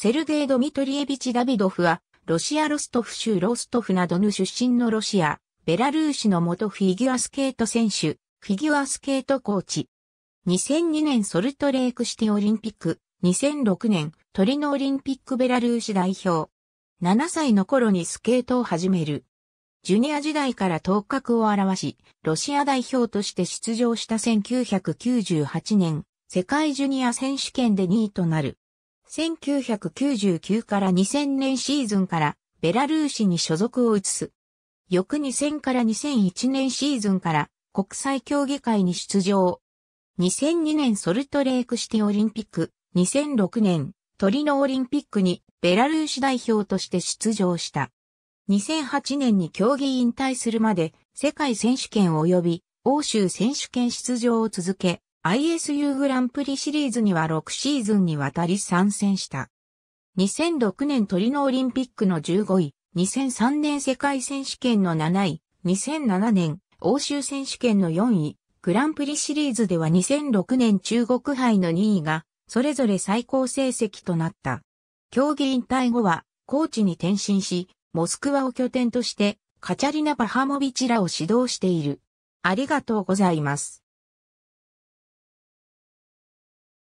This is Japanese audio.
セルゲイ・ドミトリエビチ・ダビドフは、ロシア・ロストフ州ロストフなどの出身のロシア、ベラルーシの元フィギュアスケート選手、フィギュアスケートコーチ。2002年ソルトレークシティオリンピック、2006年トリノオリンピックベラルーシ代表。7歳の頃にスケートを始める。ジュニア時代から頭角を表し、ロシア代表として出場した1998年、世界ジュニア選手権で2位となる。1999から2000年シーズンからベラルーシに所属を移す。翌2000から2001年シーズンから国際競技会に出場。2002年ソルトレークシティオリンピック、2006年トリノオリンピックにベラルーシ代表として出場した。2008年に競技引退するまで世界選手権及び欧州選手権出場を続け、ISU グランプリシリーズには6シーズンにわたり参戦した。2006年トリノオリンピックの15位、2003年世界選手権の7位、2007年欧州選手権の4位、グランプリシリーズでは2006年中国杯の2位が、それぞれ最高成績となった。競技引退後は、コーチに転身し、モスクワを拠点として、カチャリナ・パハモビチラを指導している。ありがとうございます。